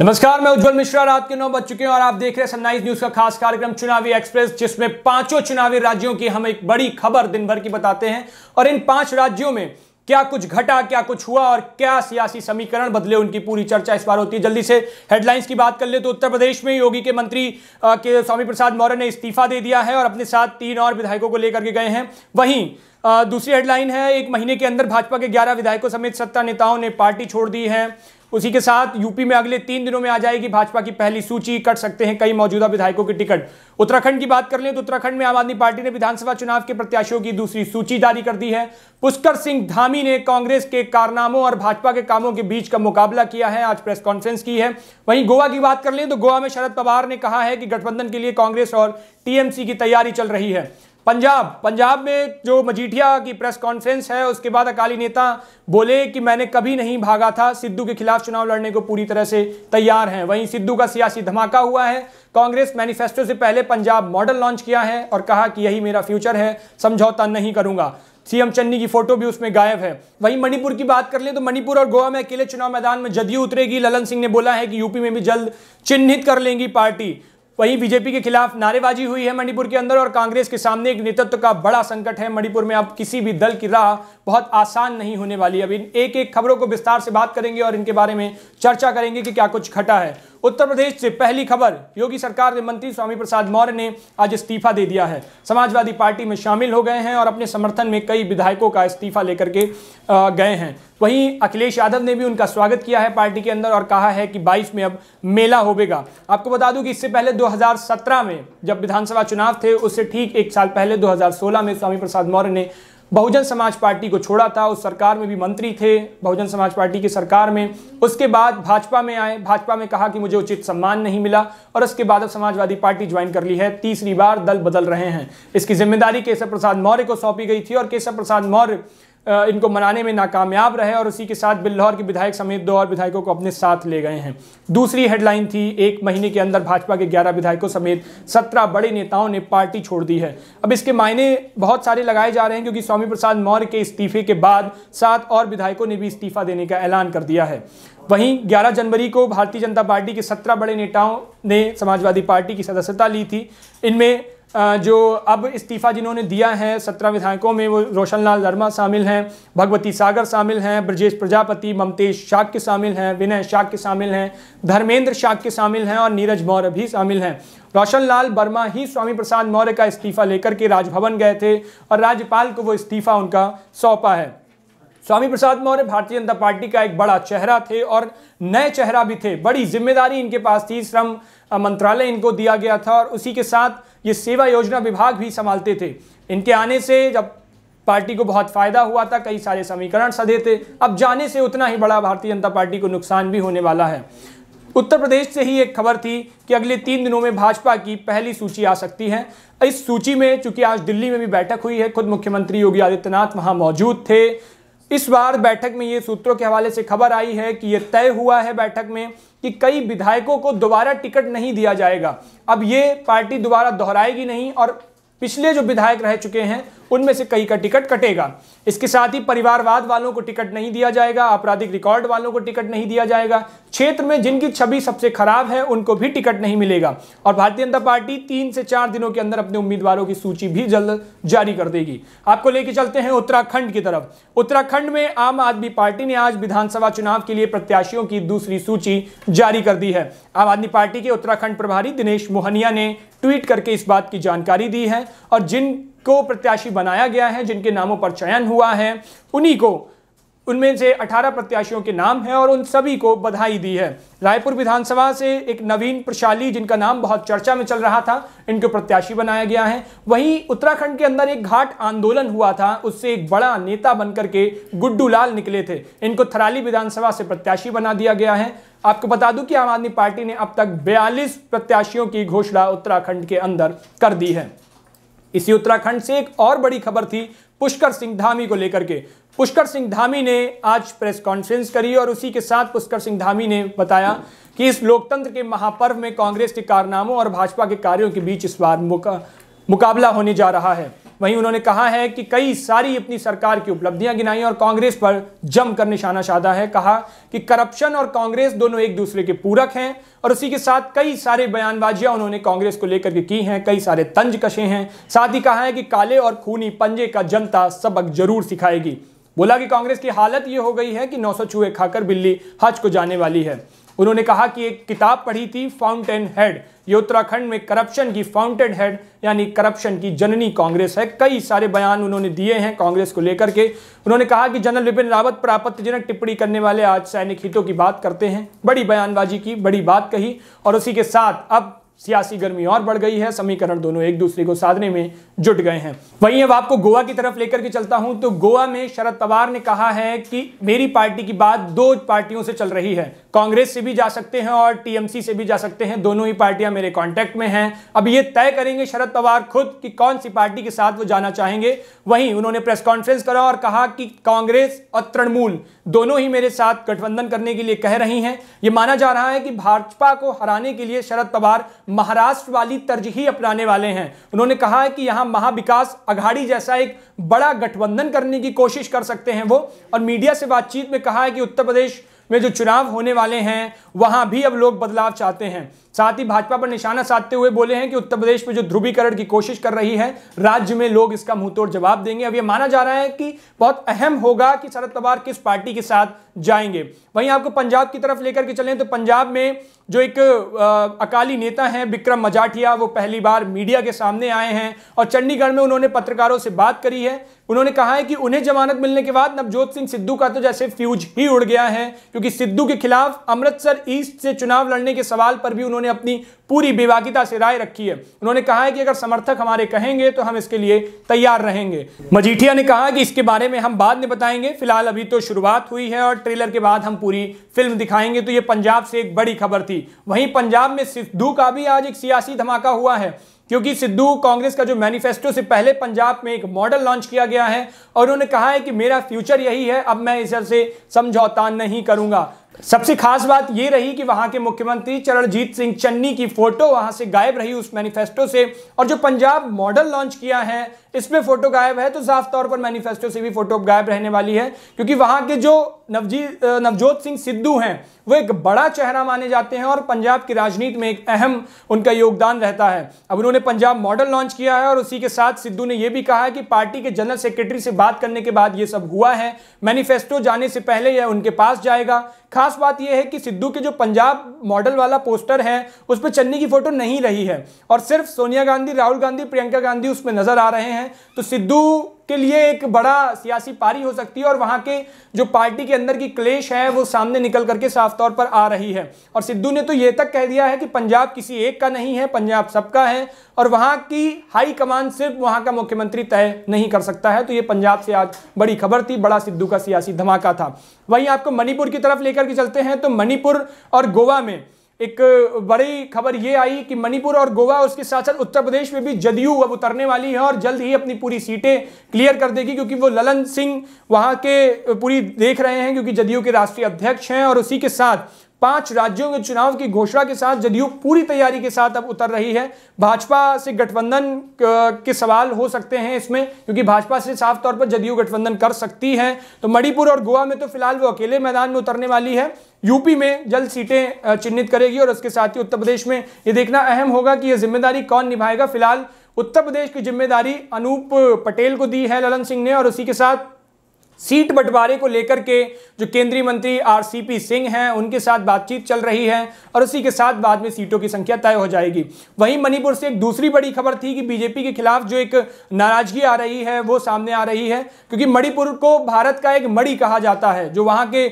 नमस्कार मैं उज्जवल मिश्रा रात के नौ बज चुके हैं और आप देख रहे हैं सनराइज न्यूज का खास कार्यक्रम चुनावी एक्सप्रेस जिसमें पांचों चुनावी राज्यों की हम एक बड़ी खबर दिन भर की बताते हैं और इन पांच राज्यों में क्या कुछ घटा क्या कुछ हुआ और क्या सियासी समीकरण बदले उनकी पूरी चर्चा इस बार होती है जल्दी से हेडलाइंस की बात कर ले तो उत्तर प्रदेश में योगी के मंत्री के स्वामी प्रसाद मौर्य ने इस्तीफा दे दिया है और अपने साथ तीन और विधायकों को लेकर के गए हैं वहीं दूसरी हेडलाइन है एक महीने के अंदर भाजपा के ग्यारह विधायकों समेत सत्ता नेताओं ने पार्टी छोड़ दी है उसी के साथ यूपी में अगले तीन दिनों में आ जाएगी भाजपा की पहली सूची कट सकते हैं कई मौजूदा विधायकों की टिकट उत्तराखंड की बात कर लें तो उत्तराखंड में आम आदमी पार्टी ने विधानसभा चुनाव के प्रत्याशियों की दूसरी सूची जारी कर दी है पुष्कर सिंह धामी ने कांग्रेस के कारनामों और भाजपा के कामों के बीच का मुकाबला किया है आज प्रेस कॉन्फ्रेंस की है वहीं गोवा की बात कर लें तो गोवा में शरद पवार ने कहा है कि गठबंधन के लिए कांग्रेस और टीएमसी की तैयारी चल रही है पंजाब पंजाब में जो मजीठिया की प्रेस कॉन्फ्रेंस है उसके बाद अकाली नेता बोले कि मैंने कभी नहीं भागा था सिद्धू के खिलाफ चुनाव लड़ने को पूरी तरह से तैयार हैं वहीं सिद्धू का सियासी धमाका हुआ है कांग्रेस मैनिफेस्टो से पहले पंजाब मॉडल लॉन्च किया है और कहा कि यही मेरा फ्यूचर है समझौता नहीं करूंगा सीएम चन्नी की फोटो भी उसमें गायब है वहीं मणिपुर की बात कर ले तो मणिपुर और गोवा में अकेले चुनाव मैदान में जदयू उतरेगी ललन सिंह ने बोला है कि यूपी में भी जल्द चिन्हित कर लेंगी पार्टी वहीं बीजेपी के खिलाफ नारेबाजी हुई है मणिपुर के अंदर और कांग्रेस के सामने एक नेतृत्व का बड़ा संकट है मणिपुर में अब किसी भी दल की राह बहुत आसान नहीं होने वाली अब इन एक एक खबरों को विस्तार से बात करेंगे और इनके बारे में चर्चा करेंगे कि क्या कुछ घटा है उत्तर प्रदेश से पहली खबर योगी सरकार के मंत्री स्वामी प्रसाद मौर्य ने आज इस्तीफा दे दिया है समाजवादी पार्टी में शामिल हो गए हैं और अपने समर्थन में कई विधायकों का इस्तीफा लेकर के गए हैं वहीं अखिलेश यादव ने भी उनका स्वागत किया है पार्टी के अंदर और कहा है कि 22 में अब मेला होवेगा आपको बता दूं कि इससे पहले 2017 में जब विधानसभा चुनाव थे उससे ठीक एक साल पहले 2016 में स्वामी प्रसाद मौर्य ने बहुजन समाज पार्टी को छोड़ा था उस सरकार में भी मंत्री थे बहुजन समाज पार्टी की सरकार में उसके बाद भाजपा में आए भाजपा में कहा कि मुझे उचित सम्मान नहीं मिला और उसके बाद अब समाजवादी पार्टी ज्वाइन कर ली है तीसरी बार दल बदल रहे हैं इसकी जिम्मेदारी केशव प्रसाद मौर्य को सौंपी गई थी और केशव प्रसाद मौर्य इनको मनाने में नाकामयाब रहे और उसी के साथ बिल्लौर के विधायक समेत दो और विधायकों को अपने साथ ले गए हैं दूसरी हेडलाइन थी एक महीने के अंदर भाजपा के ग्यारह विधायकों समेत सत्रह बड़े नेताओं ने पार्टी छोड़ दी है अब इसके मायने बहुत सारे लगाए जा रहे हैं क्योंकि स्वामी प्रसाद मौर्य के इस्तीफे के बाद सात और विधायकों ने भी इस्तीफा देने का ऐलान कर दिया है वहीं 11 जनवरी को भारतीय जनता पार्टी के 17 बड़े नेताओं ने समाजवादी पार्टी की सदस्यता ली थी इनमें जो अब इस्तीफ़ा जिन्होंने दिया है सत्रह विधायकों में वो रोशन लाल वर्मा शामिल हैं भगवती सागर शामिल हैं ब्रजेश प्रजापति ममतेश शाक के शामिल हैं विनय शाक के शामिल हैं धर्मेंद्र शाक के शामिल हैं और नीरज मौर्य भी शामिल हैं रोशन लाल वर्मा ही स्वामी प्रसाद मौर्य का इस्तीफ़ा लेकर के राजभवन गए थे और राज्यपाल को वो इस्तीफ़ा उनका सौंपा है स्वामी प्रसाद मौर्य भारतीय जनता पार्टी का एक बड़ा चेहरा थे और नए चेहरा भी थे बड़ी जिम्मेदारी इनके पास थी श्रम मंत्रालय इनको दिया गया था और उसी के साथ ये सेवा योजना विभाग भी संभालते थे इनके आने से जब पार्टी को बहुत फायदा हुआ था कई सारे समीकरण सधे थे अब जाने से उतना ही बड़ा भारतीय जनता पार्टी को नुकसान भी होने वाला है उत्तर प्रदेश से ही एक खबर थी कि अगले तीन दिनों में भाजपा की पहली सूची आ सकती है इस सूची में चूंकि आज दिल्ली में भी बैठक हुई है खुद मुख्यमंत्री योगी आदित्यनाथ वहां मौजूद थे इस बार बैठक में ये सूत्रों के हवाले से खबर आई है कि यह तय हुआ है बैठक में कि कई विधायकों को दोबारा टिकट नहीं दिया जाएगा अब ये पार्टी दोबारा दोहराएगी नहीं और पिछले जो विधायक रह चुके हैं उनमें से कई का टिकट कटेगा इसके साथ ही परिवारवाद वालों को टिकट नहीं दिया जाएगा आपराधिक रिकॉर्ड वालों को टिकट नहीं दिया जाएगा क्षेत्र में जिनकी छवि सबसे खराब है उनको भी टिकट नहीं मिलेगा और भारतीय जनता पार्टी तीन से चार दिनों के अंदर अपने उम्मीदवारों की सूची भी जल्द जारी कर देगी आपको लेके चलते हैं उत्तराखंड की तरफ उत्तराखंड में आम आदमी पार्टी ने आज विधानसभा चुनाव के लिए प्रत्याशियों की दूसरी सूची जारी कर दी है आम आदमी पार्टी के उत्तराखंड प्रभारी दिनेश मोहनिया ने ट्वीट करके इस बात की जानकारी दी है और जिनको प्रत्याशी बनाया गया है जिनके नामों पर चयन हुआ है उन्हीं को उनमें से 18 प्रत्याशियों के नाम हैं और उन सभी को बधाई दी है रायपुर विधानसभा से एक नवीन प्रशाली जिनका नाम बहुत चर्चा में चल रहा था इनको प्रत्याशी बनाया गया है वहीं उत्तराखंड के अंदर एक घाट आंदोलन हुआ था उससे एक बड़ा नेता बनकर के गुड्डू लाल निकले थे इनको थराली विधानसभा से प्रत्याशी बना दिया गया है आपको बता दूं कि आम आदमी पार्टी ने अब तक 42 प्रत्याशियों की घोषणा उत्तराखंड के अंदर कर दी है इसी उत्तराखंड से एक और बड़ी खबर थी पुष्कर सिंह धामी को लेकर के पुष्कर सिंह धामी ने आज प्रेस कॉन्फ्रेंस करी और उसी के साथ पुष्कर सिंह धामी ने बताया कि इस लोकतंत्र के महापर्व में कांग्रेस के कारनामों और भाजपा के कार्यों के बीच इस बार मुका, मुकाबला होने जा रहा है वहीं उन्होंने कहा है कि कई सारी अपनी सरकार की उपलब्धियां गिनाई और कांग्रेस पर जमकर निशाना साधा है कहा कि करप्शन और कांग्रेस दोनों एक दूसरे के पूरक हैं और उसी के साथ कई सारे बयानबाजियां उन्होंने कांग्रेस को लेकर के की हैं कई सारे तंज कशे हैं साथ ही कहा है कि काले और खूनी पंजे का जनता सबक जरूर सिखाएगी बोला कि कांग्रेस की हालत ये हो गई है कि नौ सौ चूहे खाकर बिल्ली हज को जाने वाली है उन्होंने कहा कि एक किताब पढ़ी थी फाउंटेन हेड ये उत्तराखंड में करप्शन की फाउंटेन हेड यानी करप्शन की जननी कांग्रेस है कई सारे बयान उन्होंने दिए हैं कांग्रेस को लेकर के उन्होंने कहा कि जनरल विपिन रावत पर आपत्तिजनक टिप्पणी करने वाले आज सैनिक हितों की बात करते हैं बड़ी बयानबाजी की बड़ी बात कही और उसी के साथ अब सियासी गर्मी और बढ़ गई है समीकरण दोनों एक दूसरे को साधने में जुट गए हैं वहीं अब आपको गोवा की तरफ लेकर के चलता हूं तो गोवा में शरद पवार ने कहा है कि मेरी पार्टी की बात दो पार्टियों से चल रही है कांग्रेस से भी जा सकते हैं और टीएमसी से भी जा सकते हैं दोनों ही पार्टियां मेरे कॉन्टेक्ट में हैं अब ये तय करेंगे शरद पवार खुद की कौन सी पार्टी के साथ वो जाना चाहेंगे वहीं उन्होंने प्रेस कॉन्फ्रेंस करा और कहा कि कांग्रेस और तृणमूल दोनों ही मेरे साथ गठबंधन करने के लिए कह रही हैं ये माना जा रहा है कि भाजपा को हराने के लिए शरद पवार महाराष्ट्र वाली तर्ज ही अपनाने वाले हैं उन्होंने कहा है कि यहां महाविकास अघाड़ी जैसा एक बड़ा गठबंधन करने की कोशिश कर सकते हैं वो और मीडिया से बातचीत में कहा है कि उत्तर प्रदेश में जो चुनाव होने वाले हैं वहां भी अब लोग बदलाव चाहते हैं साथ ही भाजपा पर निशाना साधते हुए बोले हैं कि उत्तर प्रदेश में जो ध्रुवीकरण की कोशिश कर रही है राज्य में लोग इसका मुंह जवाब देंगे अब यह माना जा रहा है कि बहुत अहम होगा कि शरद पवार किस पार्टी के साथ जाएंगे वहीं आपको पंजाब की तरफ लेकर के चलें तो पंजाब में जो एक अकाली नेता हैं विक्रम मजाठिया वो पहली बार मीडिया के सामने आए हैं और चंडीगढ़ में उन्होंने पत्रकारों से बात करी है उन्होंने कहा है कि उन्हें जमानत मिलने के बाद नवजोत सिंह सिद्धू का तो जैसे फ्यूज ही उड़ गया है क्योंकि सिद्धू के खिलाफ अमृतसर ईस्ट से चुनाव लड़ने के सवाल पर भी उन्होंने अपनी पूरी विवादिता से राय रखी है उन्होंने कहा है कि अगर समर्थक हमारे कहेंगे तो हम इसके लिए तैयार रहेंगे मजीठिया ने कहा कि इसके बारे में हम बाद में बताएंगे फिलहाल अभी तो शुरुआत हुई है और ट्रेलर के बाद हम पूरी फिल्म दिखाएंगे तो ये पंजाब से एक बड़ी खबर थी वहीं पंजाब में सिद्धू का भी आज एक सियासी धमाका हुआ है क्योंकि सिद्धू कांग्रेस का जो मैनिफेस्टो से पहले पंजाब में एक मॉडल लॉन्च किया गया है और उन्होंने कहा है कि मेरा फ्यूचर यही है अब मैं इसे समझौता नहीं करूंगा सबसे खास बात यह रही कि वहां के मुख्यमंत्री चरणजीत सिंह चन्नी की फोटो वहां से गायब रही उस मैनिफेस्टो से और जो पंजाब मॉडल लॉन्च किया है इसमें फोटो गायब है तो साफ तौर पर मैनिफेस्टो से भी फोटो गायब रहने वाली है क्योंकि वहां के जो नवजीत नवजोत सिंह सिद्धू हैं वो एक बड़ा चेहरा माने जाते हैं और पंजाब की राजनीति में एक अहम उनका योगदान रहता है अब उन्होंने पंजाब मॉडल लॉन्च किया है और उसी के साथ सिद्धू ने यह भी कहा है कि पार्टी के जनरल सेक्रेटरी से बात करने के बाद यह सब हुआ है मैनिफेस्टो जाने से पहले यह उनके पास जाएगा खास खास बात यह है कि सिद्धू के जो पंजाब मॉडल वाला पोस्टर है उस पर चन्नी की फोटो नहीं रही है और सिर्फ सोनिया गांधी राहुल गांधी प्रियंका गांधी उसमें नजर आ रहे हैं तो सिद्धू के लिए एक बड़ा सियासी पारी हो सकती है और वहाँ के जो पार्टी के अंदर की क्लेश है वो सामने निकल करके साफ तौर पर आ रही है और सिद्धू ने तो ये तक कह दिया है कि पंजाब किसी एक का नहीं है पंजाब सबका है और वहाँ की हाई कमान सिर्फ वहाँ का मुख्यमंत्री तय नहीं कर सकता है तो ये पंजाब से आज बड़ी खबर थी बड़ा सिद्धू का सियासी धमाका था वहीं आपको मणिपुर की तरफ लेकर के चलते हैं तो मणिपुर और गोवा में एक बड़ी खबर ये आई कि मणिपुर और गोवा उसके साथ साथ उत्तर प्रदेश में भी जदयू अब उतरने वाली है और जल्द ही अपनी पूरी सीटें क्लियर कर देगी क्योंकि वो ललन सिंह वहां के पूरी देख रहे हैं क्योंकि जदयू के राष्ट्रीय अध्यक्ष हैं और उसी के साथ पांच राज्यों के चुनाव की घोषणा के साथ जदयू पूरी तैयारी के साथ अब उतर रही है भाजपा से गठबंधन के सवाल हो सकते हैं इसमें क्योंकि भाजपा से साफ तौर पर जदयू गठबंधन कर सकती है तो मणिपुर और गोवा में तो फिलहाल वो अकेले मैदान में उतरने वाली है यूपी में जल्द सीटें चिन्हित करेगी और उसके साथ ही उत्तर प्रदेश में ये देखना अहम होगा कि यह जिम्मेदारी कौन निभाएगा फिलहाल उत्तर प्रदेश की जिम्मेदारी अनूप पटेल को दी है ललन सिंह ने और उसी के साथ सीट बंटवारे को लेकर के जो केंद्रीय मंत्री आरसीपी सिंह हैं उनके साथ बातचीत चल रही है और उसी के साथ बाद में सीटों की संख्या तय हो जाएगी वहीं मणिपुर से एक दूसरी बड़ी खबर थी कि बीजेपी के खिलाफ जो एक नाराजगी आ रही है वो सामने आ रही है क्योंकि मणिपुर को भारत का एक मणि कहा जाता है जो वहाँ के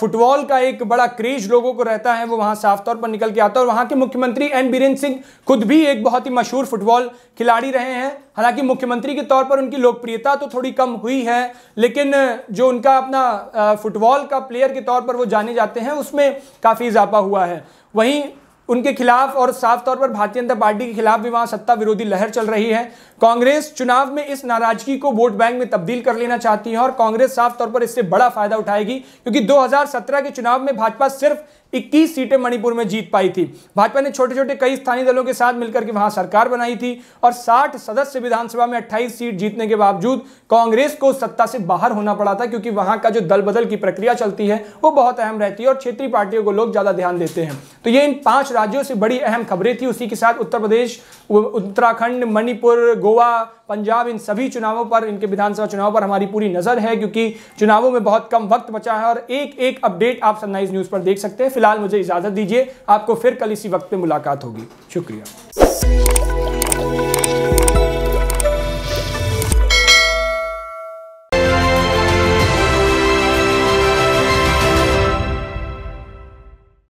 फुटबॉल का एक बड़ा क्रेज लोगों को रहता है वो वहाँ साफ तौर पर निकल के आता है और वहाँ के मुख्यमंत्री एन बीरेन्द्र सिंह खुद भी एक बहुत ही मशहूर फुटबॉल खिलाड़ी रहे हैं हालांकि मुख्यमंत्री के तौर पर उनकी लोकप्रियता तो थोड़ी कम हुई है लेकिन जो उनका अपना फुटबॉल का प्लेयर के तौर पर वो जाने जाते हैं उसमें काफ़ी इजाफा हुआ है वहीं उनके खिलाफ और साफ तौर पर भारतीय जनता पार्टी के खिलाफ भी वहां सत्ता विरोधी लहर चल रही है कांग्रेस चुनाव में इस नाराजगी को वोट बैंक में तब्दील कर लेना चाहती है और कांग्रेस साफ तौर पर इससे बड़ा फायदा उठाएगी क्योंकि 2017 के चुनाव में भाजपा सिर्फ इक्कीस सीटें मणिपुर में जीत पाई थी भाजपा ने छोटे छोटे कई स्थानीय दलों के साथ मिलकर के वहां सरकार बनाई थी और साठ सदस्य विधानसभा में अट्ठाईस सीट जीतने के बावजूद कांग्रेस को सत्ता से बाहर होना पड़ा था क्योंकि वहां का जो दल बदल की प्रक्रिया चलती है वो बहुत अहम रहती है और क्षेत्रीय पार्टियों को लोग ज्यादा ध्यान देते हैं तो ये इन पांच राज्यों से बड़ी अहम खबरें थी उसी के साथ उत्तर प्रदेश उत्तराखंड मणिपुर गोवा पंजाब इन सभी चुनावों पर इनके विधानसभा चुनाव पर हमारी पूरी नजर है क्योंकि चुनावों में बहुत कम वक्त बचा है और एक एक अपडेट आप सनराइज न्यूज पर देख सकते हैं फिलहाल मुझे इजाज़त दीजिए आपको फिर कल इसी वक्त में मुलाकात होगी शुक्रिया